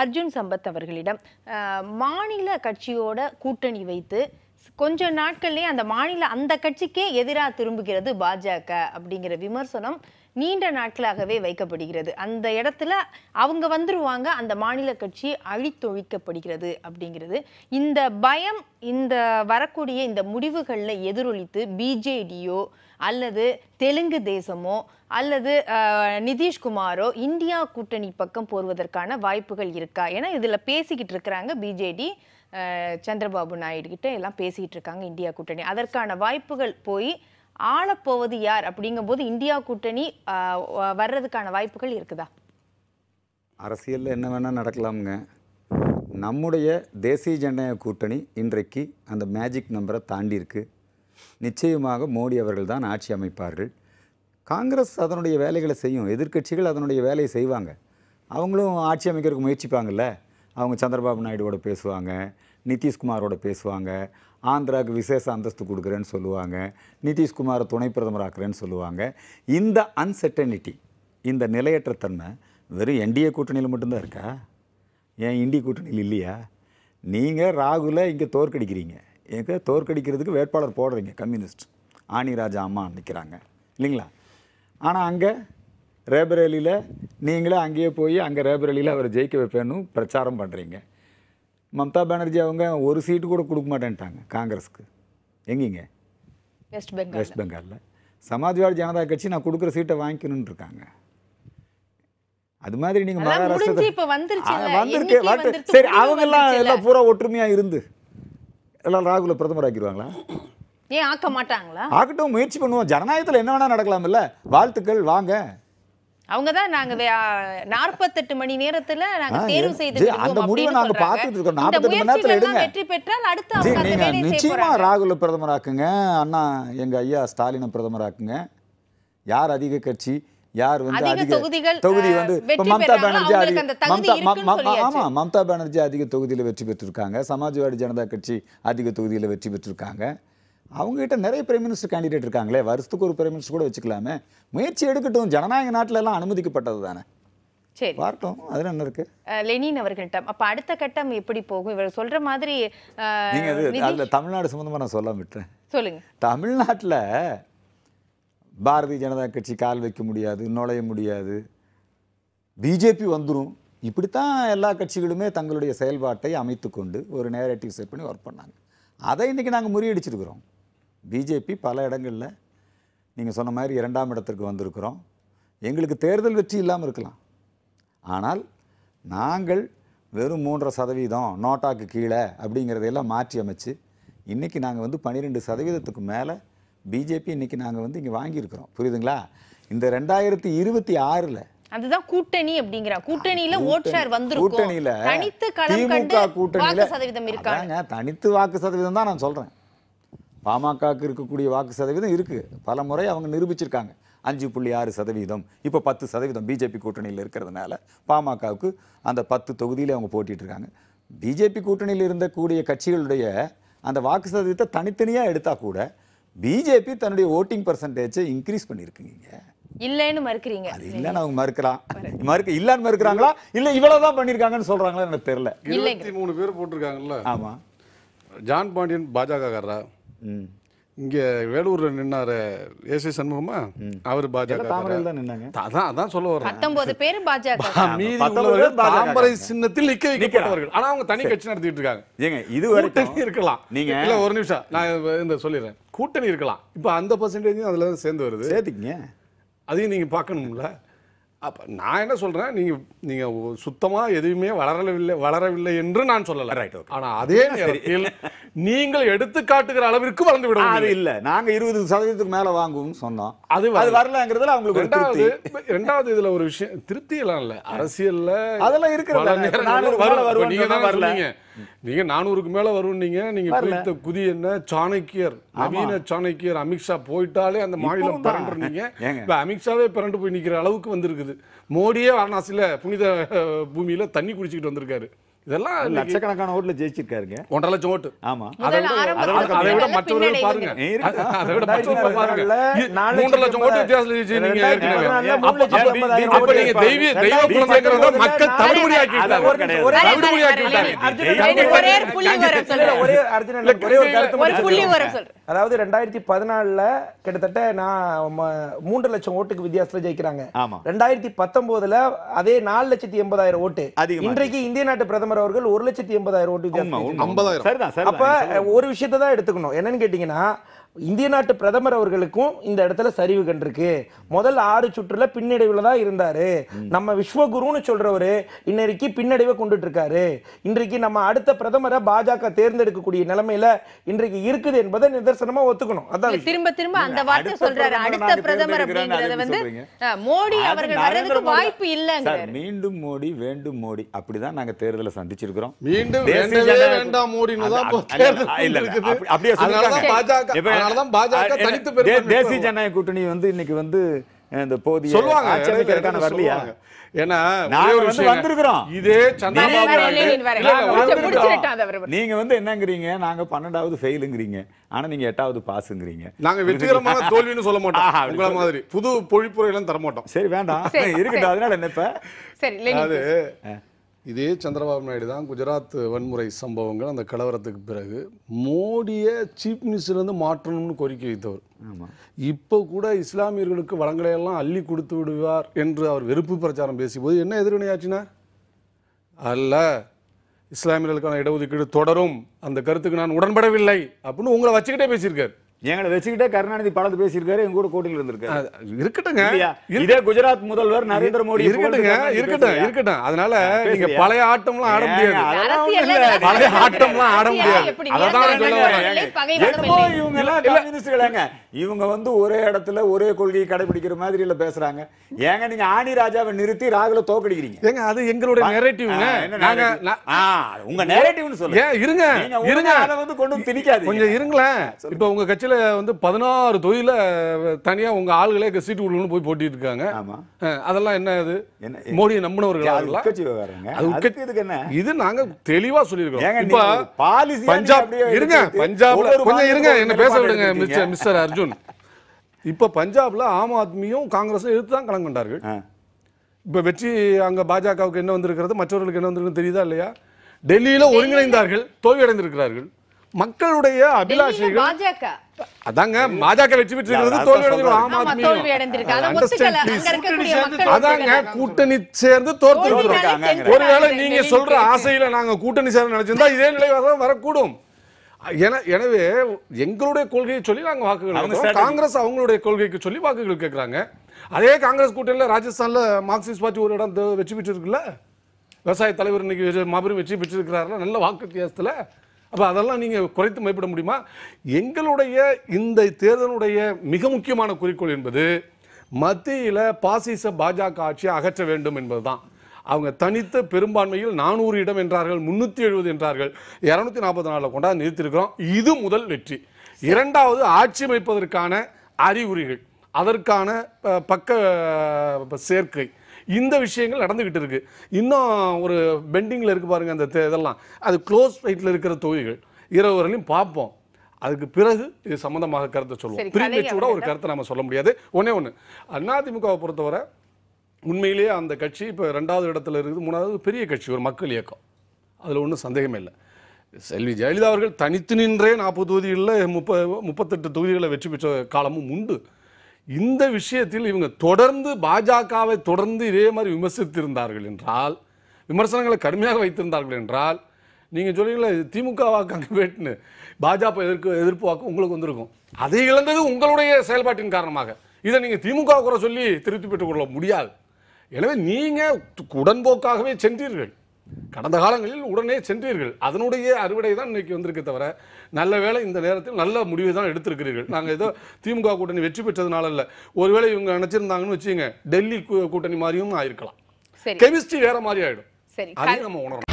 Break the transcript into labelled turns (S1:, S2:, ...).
S1: அர்ஜுன் சம்பத் அவர்களிடம் மாநில கட்சியோட கூட்டணி வைத்து கொஞ்ச நாட்கள்லேயே அந்த மாநில அந்த கட்சிக்கே எதிராக திரும்புகிறது பாஜக அப்படிங்கிற விமர்சனம் நீண்ட நாட்களாகவே வைக்கப்படுகிறது அந்த இடத்துல அவங்க வந்துருவாங்க அந்த மாநில கட்சி அழித்தொழிக்கப்படுகிறது அப்படிங்கிறது இந்த பயம் இந்த வரக்கூடிய இந்த முடிவுகளில் எதிரொலித்து பிஜேடியோ அல்லது தெலுங்கு தேசமோ அல்லது நிதிஷ்குமாரோ இந்தியா கூட்டணி பக்கம் போடுவதற்கான வாய்ப்புகள் இருக்கா ஏன்னா இதில் பேசிக்கிட்டு இருக்கிறாங்க பிஜேடி சந்திரபாபு நாயுடு கிட்ட எல்லாம் பேசிக்கிட்டு இருக்காங்க இந்தியா கூட்டணி அதற்கான வாய்ப்புகள் போய் ஆளப்போவது யார் அப்படிங்கும்போது இந்தியா கூட்டணி வர்றதுக்கான வாய்ப்புகள் இருக்குதா
S2: அரசியலில் என்ன வேணால் நடக்கலாமுங்க நம்முடைய தேசிய ஜனநாயக கூட்டணி இன்றைக்கு அந்த மேஜிக் நம்பரை தாண்டி இருக்குது நிச்சயமாக மோடி அவர்கள் தான் ஆட்சி அமைப்பார்கள் காங்கிரஸ் அதனுடைய வேலைகளை செய்யும் எதிர்க்கட்சிகள் அதனுடைய வேலையை செய்வாங்க அவங்களும் ஆட்சி அமைக்கிறதுக்கு முயற்சிப்பாங்கல்ல அவங்க சந்திரபாபு நாயுடுவோட பேசுவாங்க நிதிஷ்குமாரோட பேசுவாங்க ஆந்திராவுக்கு விசேஷ அந்தஸ்து கொடுக்குறேன்னு சொல்லுவாங்க நிதிஷ்குமாரை துணை பிரதமர் ஆக்குறேன்னு சொல்லுவாங்க இந்த அன்சர்டனிட்டி இந்த நிலையற்ற தன்மை வெறும் என்டிஏ கூட்டணியில் மட்டும்தான் இருக்கா ஏன் இந்திய கூட்டணியில் இல்லையா நீங்கள் ராகுல இங்கே தோற்கடிக்கிறீங்க எங்கே தோற்கடிக்கிறதுக்கு வேட்பாளர் போடுறீங்க கம்யூனிஸ்ட் ஆணிராஜா அம்மா நிற்கிறாங்க இல்லைங்களா ஆனால் அங்கே ரேபரேலியில் நீங்களே அங்கேயே போய் அங்கே ரேபரேலியில் அவரை ஜெயிக்க வைப்பேன்னு பிரச்சாரம் பண்ணுறீங்க மம்தா பானர்ஜி அவங்க ஒரு சீட்டு கூட கொடுக்க மாட்டேன்ட்டாங்க காங்கிரஸுக்கு எங்கேங்க
S1: வெஸ்ட் பெங்கால் வெஸ்ட்
S2: பெங்காலில் சமாஜ்வாதி ஜனதா கட்சி நான் கொடுக்குற சீட்டை வாங்கிக்கணும்னு இருக்காங்க அது மாதிரி நீங்க மகாராஷ்டிரத்தில் சரி அவங்க எல்லாம் எல்லாம் பூரா ஒற்றுமையா இருந்து எல்லாம் ராகுல பிரதமர் ஆக்கிடுவாங்களா
S1: ஏன் ஆக்க மாட்டாங்களா
S2: ஆக்கட்டும் முயற்சி பண்ணுவோம் ஜனநாயகத்தில் என்ன வேணா நடக்கலாம் இல்ல வாழ்த்துக்கள் வாங்க
S1: அவங்க தான் நாங்க நாற்பத்தெட்டு மணி நேரத்துல நாங்க தேர்வு செய்து அந்த முடிவை நாங்க பார்த்துட்டு இருக்கோம் நாற்பத்தெட்டு மணி நேரத்தில் எடுங்க வெற்றி பெற்றால் அடுத்து அவங்க அந்த வேலையை நிச்சயமா
S2: ராகுல பிரதமராக்குங்க அண்ணா எங்க ஐயா பிரதமர் ஆக்குங்க யார் அதிக கட்சி யார் வந்து அதிக தொகுதிகள் தொகுதி வந்து மம்தா பானர்ஜி ஆமா மம்தா பானர்ஜி அதிக தொகுதியில் வெற்றி பெற்றிருக்காங்க சமாஜ்வாடி ஜனதா கட்சி அதிக தொகுதியில் வெற்றி பெற்றிருக்காங்க அவங்ககிட்ட நிறைய பிரைம் மினிஸ்டர் கேண்டிடேட் இருக்காங்களே வருஷத்துக்கு ஒரு பிரைம் மினிஸ்டர் கூட வச்சுக்கலாமே முயற்சி எடுக்கட்டும் ஜனநாயக நாட்டில எல்லாம் அனுமதிக்கப்பட்டது தானே சரி பார்த்தோம் அதில் என்ன இருக்கு
S1: லெனின் அவர்கள்ட்ட அப்ப அடுத்த கட்டம் எப்படி போகும் இவர் சொல்ற மாதிரி நீங்கள் அது
S2: தமிழ்நாடு சம்மந்தமாக நான் சொல்ல விட்டேன் சொல்லுங்க தமிழ்நாட்டில் பாரதிய ஜனதா கட்சி கால் வைக்க முடியாது நுழைய முடியாது பிஜேபி வந்துடும் இப்படித்தான் எல்லா கட்சிகளுமே தங்களுடைய செயல்பாட்டை அமைத்துக்கொண்டு ஒரு நேரேட்டிவ் செட் பண்ணி ஒர்க் பண்ணாங்க அதை இன்றைக்கி நாங்கள் முறியடிச்சிருக்கிறோம் பிஜேபி பல இடங்களில் நீங்கள் சொன்ன மாதிரி இரண்டாம் இடத்திற்கு வந்திருக்கிறோம் எங்களுக்கு தேர்தல் வெற்றி இல்லாமல் இருக்கலாம் ஆனால் நாங்கள் வெறும் மூன்றரை சதவீதம் நோட்டாக்கு கீழே அப்படிங்கிறதையெல்லாம் மாற்றி அமைச்சு இன்றைக்கி நாங்கள் வந்து பன்னிரெண்டு சதவீதத்துக்கு மேலே பிஜேபி இன்றைக்கி நாங்கள் வந்து இங்கே வாங்கியிருக்கிறோம் புரியுதுங்களா இந்த ரெண்டாயிரத்தி இருபத்தி ஆறில்
S1: அதுதான் கூட்டணி அப்படிங்கிற கூட்டணியில ஓட் ஷேர் வந்திருக்கும் கூட்டணியில தனித்து வாக்கு சதவீதம் இருக்காங்க
S2: தனித்து வாக்கு சதவீதம் தான் நான் சொல்றேன் பாமகவுக்கு இருக்கக்கூடிய வாக்கு சதவீதம் இருக்குது பல முறை அவங்க நிரூபிச்சிருக்காங்க அஞ்சு புள்ளி ஆறு சதவீதம் இப்போ பத்து சதவீதம் பிஜேபி கூட்டணியில் இருக்கிறதுனால பாமகவுக்கு அந்த பத்து தொகுதியில் அவங்க போட்டிகிட்ருக்காங்க பிஜேபி கூட்டணியில் இருந்தக்கூடிய கட்சிகளுடைய அந்த வாக்கு சதவீதத்தை தனித்தனியாக எடுத்தால் கூட பிஜேபி தன்னுடைய ஓட்டிங் பர்சன்டேஜை இன்க்ரீஸ் பண்ணியிருக்குங்க
S1: இல்லைன்னு மறுக்கிறீங்க அது இல்லைன்னு
S2: அவங்க மறுக்கிறான் மறுக்க இல்லைன்னு மறுக்கிறாங்களா இல்லை இவ்வளோதான் பண்ணியிருக்காங்கன்னு சொல்கிறாங்களா எனக்கு தெரியல இருபத்தி மூணு பேர் போட்டிருக்காங்கல்ல ஆமாம் ஜான் பாண்டியன் பாஜக
S3: இங்கே வேலூரில் நின்னார் ஏசி சண்முகமா அவர் பாஜக தான் அதான் அதான் சொல்ல வர பத்தொன்பது
S1: பேர் பாஜக தாமரை
S3: சின்னத்தில் நிக்க வைக்கப்பட்டவர்கள் ஆனால் அவங்க தனி கட்சி நடத்திட்டு இருக்காங்க ஏங்க இது கூட்டணி இருக்கலாம் நீங்க இல்லை ஒரு நிமிஷம் நான் இந்த சொல்லிடுறேன் கூட்டணி இருக்கலாம் இப்போ அந்த பர்சன்டேஜும் அதில் தான் சேர்ந்து வருது சேர்த்துக்கிங்க அதையும் நீங்கள் பார்க்கணும்ல அப்போ நான் என்ன சொல்கிறேன் நீங்கள் நீங்கள் சுத்தமாக எதுவுமே வளரவில்லை வளரவில்லை என்று நான் சொல்லலை ரைட் ஆனால் அதே நேரத்தில் நீங்கள் எடுத்து காட்டுகிற அளவிற்கு வளர்ந்து விடும் அது இல்ல
S2: நாங்க இருபது சதவீதத்துக்கு மேல வாங்குவோம் சொன்னோம் அது அது வரலங்கிறதுல அவங்களுக்கு ரெண்டாவது ரெண்டாவது இதுல ஒரு விஷயம் திருப்தி எல்லாம் இல்ல அரசியல்ல அதெல்லாம் இருக்கிறது
S3: நீங்க தான் வரல நீங்க நானூறுக்கு மேல வரும் நீங்க நீங்க குறித்த குதி என்ன சாணக்கியர் நவீன சாணக்கியர் அமித்ஷா போயிட்டாலே அந்த மாநிலம் பிறண்டுறீங்க இப்ப அமித்ஷாவே பிறண்டு போய் நிக்கிற அளவுக்கு வந்திருக்குது மோடியே வாரணாசியில புனித பூமியில தண்ணி குடிச்சுக்கிட்டு
S2: வந்திருக்காரு இதெல்லாம் லட்சக்கணக்கான ஓட்டுல ஜெயிச்சிருக்காருங்க ஒன்றரை லட்சம் ஓட்டு ஆமா அதை விட மற்றவர்கள் பாருங்க அதை விட மற்றவர்கள் பாருங்க மூன்று லட்சம் ஓட்டு வித்தியாசம்
S3: நீங்க தெய்வ மக்கள் ஆக்கி
S2: விட்டாங்க ஆக்கி விட்டாங்க அதாவது ரெண்டாயிரத்தி பதினாலுல கிட்டத்தட்ட நான் மூன்று லட்சம் ஓட்டுக்கு வித்தியாசத்துல ஜெயிக்கிறாங்க ரெண்டாயிரத்தி பத்தொன்பதுல அதே நாலு லட்சத்தி எண்பதாயிரம் ஓட்டு இன்றைக்கு இந்திய நாட்டு பிரதமர் பிரதமர் அவர்கள் ஒரு லட்சத்தி எண்பதாயிரம் ஓட்டு சரிதான் அப்ப ஒரு விஷயத்தை தான் எடுத்துக்கணும் என்னன்னு கேட்டீங்கன்னா இந்திய நாட்டு பிரதமர் அவர்களுக்கும் இந்த இடத்துல சரிவு கண்டிருக்கு முதல் ஆறு சுற்றுல பின்னடைவுல தான் இருந்தாரு நம்ம விஸ்வகுருன்னு சொல்றவரு இன்னைக்கு பின்னடைவை கொண்டுட்டு இருக்காரு இன்றைக்கு நம்ம அடுத்த பிரதமரை பாஜக தேர்ந்தெடுக்கக்கூடிய நிலைமையில இன்றைக்கு இருக்குது என்பதை நிதர்சனமா ஒத்துக்கணும் அதான்
S1: திரும்ப திரும்ப அந்த வார்த்தை சொல்றாரு அடுத்த பிரதமர் வந்து மோடி அவர்கள் வாய்ப்பு இல்ல
S2: மீண்டும் மோடி வேண்டும் மோடி அப்படிதான் நாங்க தேர்தலை சந்திச்சிருக்கிறோம் மீண்டும் வேண்டாம் அப்படியே பாஜக அதனால பாஜக தனித்து தேசிய ஜனநாயக கூட்டணி வந்து இன்னைக்கு வந்து இந்த போதி சொல்லுவாங்க ஆட்சியமைக்கிறதுக்கான வரலையா ஏன்னா இதே நீங்க வந்து என்னங்கிறீங்க நாங்க பன்னெண்டாவது ஃபெயிலுங்கிறீங்க ஆனா நீங்க எட்டாவது பாஸ்ங்கிறீங்க நாங்க வெற்றிகரமான தோல்வின்னு சொல்ல மாட்டோம் உங்கள மாதிரி புது பொழிப்புரையெல்லாம் தர மாட்டோம் சரி வேண்டாம் இருக்கட்டும் அதனால என்ன இப்ப இதே
S3: சந்திரபாபு நாயுடு தான் குஜராத் வன்முறை சம்பவங்கள் அந்த கலவரத்துக்கு பிறகு மோடியை சீஃப் மினிஸ்டர்லேருந்து மாற்றணும்னு கோரிக்கை வைத்தவர் இப்போ கூட இஸ்லாமியர்களுக்கு வளங்களையெல்லாம் அள்ளி கொடுத்து விடுவார் என்று அவர் வெறுப்பு பிரச்சாரம் பேசியபோது என்ன எதிர்வினையாச்சுன்னா அல்ல இஸ்லாமியர்களுக்கான இடஒதுக்கீடு தொடரும் அந்த கருத்துக்கு நான் உடன்படவில்லை அப்படின்னு உங்களை
S2: வச்சுக்கிட்டே பேசியிருக்காரு எங்களை வச்சுக்கிட்டே கருணாநிதி படத்து பேசியிருக்காரு எங்க கூட கூட்டில இருந்திருக்காரு இருக்கட்டுங்க இதே குஜராத் முதல்வர் நரேந்திர மோடி இருக்கட்டுங்க இருக்கட்டும் இருக்கட்டும்
S3: அதனால நீங்க பழைய ஆட்டம்லாம் ஆட முடியாது பழைய ஆட்டம்லாம் ஆட முடியாது அதான் சொல்ல வரேன் இவங்க
S2: எல்லாம் இவங்க வந்து ஒரே இடத்துல ஒரே கொள்கையை கடைபிடிக்கிற மாதிரி இல்ல பேசுறாங்க ஏங்க நீங்க ஆணி ராஜாவை நிறுத்தி ராகுல தோக்கடிக்கிறீங்க ஏங்க அது எங்களுடைய நெரேட்டிவ்ங்க உங்க நெரேட்டிவ்னு சொல்லுங்க இருங்க இருங்க அதை வந்து கொண்டு திணிக்காது கொஞ்சம் இருங்களேன்
S3: இப்ப உங்க கட்சி கட்சியில் வந்து பதினாறு தொழில தனியாக உங்கள் ஆளுகளே சீட்டு கொடுக்கணும்னு போய் போட்டிட்டு இருக்காங்க அதெல்லாம் என்ன இது மோடியை நம்பினவர்கள்
S2: அதுக்கு என்ன
S3: இது நாங்கள் தெளிவாக சொல்லியிருக்கோம் இப்போ பாலிசி பஞ்சாப் இருங்க பஞ்சாப்ல கொஞ்சம் இருங்க என்ன பேச விடுங்க மிஸ்டர் மிஸ்டர் அர்ஜுன் இப்போ பஞ்சாப்ல ஆம் ஆத்மியும் காங்கிரஸும் எடுத்து தான் கலந்து கொண்டார்கள் இப்போ வெற்றி அங்கே பாஜகவுக்கு என்ன வந்திருக்கிறது மற்றவர்களுக்கு என்ன வந்திருக்கு தெரியுதா இல்லையா டெல்லியில் ஒருங்கிணைந்தார்கள் தோல்வியடைந்திருக்கிறார்கள் மக்களுடைய அபிலாஷைகள் அதாங்க பாஜக வெற்றி பெற்றிருக்கிறது தோல்வி அடைஞ்சிருக்காங்க அதாங்க கூட்டணி சேர்ந்து தோற்று ஒருவேளை நீங்க சொல்ற ஆசையில நாங்க கூட்டணி சேர்ந்து நினைச்சிருந்தா இதே நிலை வரக்கூடும் எனவே எங்களுடைய கொள்கையை சொல்லி நாங்க வாக்குகள் காங்கிரஸ் அவங்களுடைய கொள்கைக்கு சொல்லி வாக்குகள் கேட்கறாங்க அதே காங்கிரஸ் கூட்டணியில ராஜஸ்தான்ல மார்க்சிஸ்ட் பார்ட்டி ஒரு இடம் வெற்றி பெற்றிருக்குல்ல விவசாய தலைவர் இன்னைக்கு மாபெரும் வெற்றி பெற்றிருக்கிறாரு நல்ல வாக்கு வித்தியாசத்துல அப்போ அதெல்லாம் நீங்கள் குறைத்து மதிப்பிட முடியுமா எங்களுடைய இந்த தேர்தலுடைய மிக முக்கியமான குறிக்கோள் என்பது மத்தியில் பாசிச பாஜக ஆட்சியை அகற்ற வேண்டும் என்பதுதான் அவங்க தனித்த பெரும்பான்மையில் நானூறு இடம் என்றார்கள் முந்நூற்றி எழுபது என்றார்கள் இரநூத்தி நாற்பத்தி நாலில் கொண்டாந்து நிறுத்தியிருக்கிறோம் இது முதல் வெற்றி இரண்டாவது ஆட்சி அமைப்பதற்கான அறிகுறிகள் அதற்கான பக்க சேர்க்கை இந்த விஷயங்கள் நடந்துக்கிட்டு இருக்குது இன்னும் ஒரு பெண்டிங்கில் இருக்குது பாருங்கள் அந்த இதெல்லாம் அது க்ளோஸ் ஃபைட்டில் இருக்கிற தொகுதிகள் இரவு பார்ப்போம் அதுக்கு பிறகு இது சம்மந்தமாக கருத்தை சொல்லுவோம் பிரிமெச்சூட ஒரு கருத்தை நம்ம சொல்ல முடியாது ஒன்னே ஒன்று அதிமுகவை பொறுத்தவரை உண்மையிலேயே அந்த கட்சி இப்போ ரெண்டாவது இடத்துல இருக்குது மூணாவது பெரிய கட்சி ஒரு மக்கள் இயக்கம் அதில் ஒன்றும் சந்தேகமே இல்லை செல்வி ஜெயலலிதா அவர்கள் தனித்து நின்றே நாற்பது தொகுதிகளில் முப்ப முப்பத்தெட்டு தொகுதிகளை வெற்றி பெற்ற காலமும் உண்டு இந்த விஷயத்தில் இவங்க தொடர்ந்து பாஜகவை தொடர்ந்து இதே மாதிரி விமர்சித்திருந்தார்கள் என்றால் விமர்சனங்களை கடுமையாக வைத்திருந்தார்கள் என்றால் நீங்கள் சொல்லுவீங்களா திமுக வாக்கு அங்கே வேட்டுன்னு பாஜக எதிர்ப்பு எதிர்ப்பு வாக்கு உங்களுக்கு வந்திருக்கும் அதை இழந்தது உங்களுடைய செயல்பாட்டின் காரணமாக இதை நீங்கள் திமுக குறை சொல்லி திருப்தி பெற்றுக்கொள்ள முடியாது எனவே நீங்கள் உடன்போக்காகவே சென்றீர்கள் கடந்த காலங்களில் உடனே சென்றீர்கள் அதனுடைய அறுவடை தான் இன்னைக்கு வந்திருக்கு தவிர நல்ல வேலை இந்த நேரத்தில் நல்ல முடிவை தான் எடுத்திருக்கிறீர்கள் நாங்கள் ஏதோ திமுக கூட்டணி வெற்றி பெற்றதுனால இல்லை ஒருவேளை இவங்க நினைச்சிருந்தாங்கன்னு வச்சுங்க டெல்லி கூட்டணி மாதிரியும் ஆயிருக்கலாம் கெமிஸ்ட்ரி வேற மாதிரி ஆயிடும்
S1: அதே நம்ம உணரணும்